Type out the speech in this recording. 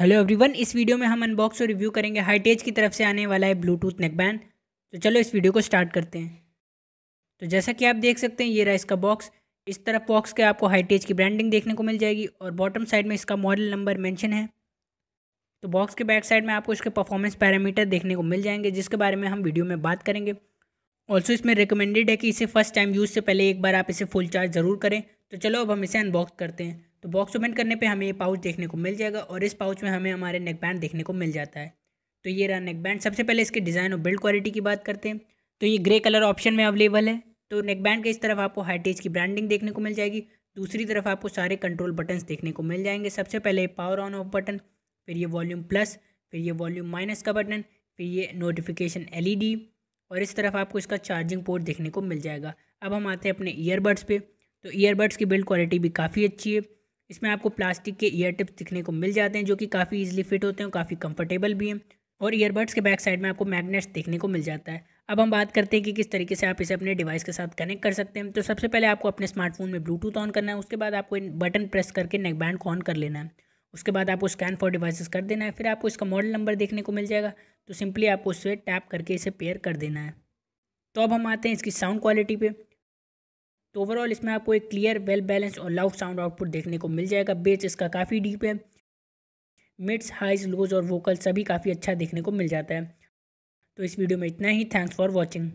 hello everyone इस video में हम अनबॉक्स और रिव्यू करेंगे हाईटेज की तरफ से आने वाला है ब्लूटूथ नेकबैंड तो चलो इस वीडियो को स्टार्ट करते हैं तो जैसा कि आप देख सकते हैं ये रहा इसका बॉक्स इस तरफ बॉक्स के आपको हाईटेज की ब्रांडिंग देखने को मिल जाएगी और बॉटम साइड में इसका मॉडल नंबर मैंशन है तो बॉक्स के बैक साइड में आपको इसके परफॉर्मेंस पैरामीटर देखने को मिल जाएंगे जिसके बारे में हम वीडियो में बात करेंगे ऑल्सो इसमें रिकमेंडेड है कि इसे फर्स्ट टाइम यूज़ से पहले एक बार आप इसे फुल चार्ज ज़रूर करें तो चलो अब हम इसे अनबॉक्स करते हैं तो बॉक्स ओपन करने पे हमें ये पाउच देखने को मिल जाएगा और इस पाउच में हमें हमारे नेक बैंड देखने को मिल जाता है तो ये रहा नेक बैंड सबसे पहले इसके डिज़ाइन और बिल्ड क्वालिटी की बात करते हैं तो ये ग्रे कलर ऑप्शन में अवेलेबल है तो नेक बैंड के इस तरफ आपको हाइटेज की ब्रांडिंग देखने को मिल जाएगी दूसरी तरफ आपको सारे कंट्रोल बटन्स देखने को मिल जाएंगे सबसे पहले पावर ऑन ऑफ बटन फिर ये वॉल्यूम प्लस फिर ये वॉल्यूम माइनस का बटन फिर ये नोटिफिकेशन एल और इस तरफ आपको इसका चार्जिंग पोर्ट देखने को मिल जाएगा अब हम आते हैं अपने ईयरबड्स पे तो ईयरबड्स की बिल्ड क्वालिटी भी काफ़ी अच्छी है इसमें आपको प्लास्टिक के ईयर टिप्स दिखने को मिल जाते हैं जो कि काफ़ी ईजिली फिट होते हैं काफ़ी कंफर्टेबल भी हैं और ईयरबड्स के बैक साइड में आपको मैगनेट्स देखने को मिल जाता है अब हम बात करते हैं कि किस तरीके से आप इसे अपने डिवाइस के साथ कनेक्ट कर सकते हैं तो सबसे पहले आपको अपने स्मार्टफोन में ब्लूटूथ ऑन करना है उसके बाद आपको बटन प्रेस करके नेक बैंड को ऑन कर लेना है उसके बाद आपको स्कैन फॉर डिवाइसेस कर देना है फिर आपको इसका मॉडल नंबर देखने को मिल जाएगा तो सिंपली आपको उससे टैप करके इसे पेयर कर देना है तो अब हम आते हैं इसकी साउंड क्वालिटी पर तो ओवरऑल इसमें आपको एक क्लियर वेल बैलेंस और लाउड साउंड आउटपुट देखने को मिल जाएगा बेस इसका काफ़ी डीप है मिड्स हाइज लोज और वोकल सभी काफ़ी अच्छा देखने को मिल जाता है तो इस वीडियो में इतना ही थैंक्स फॉर वॉचिंग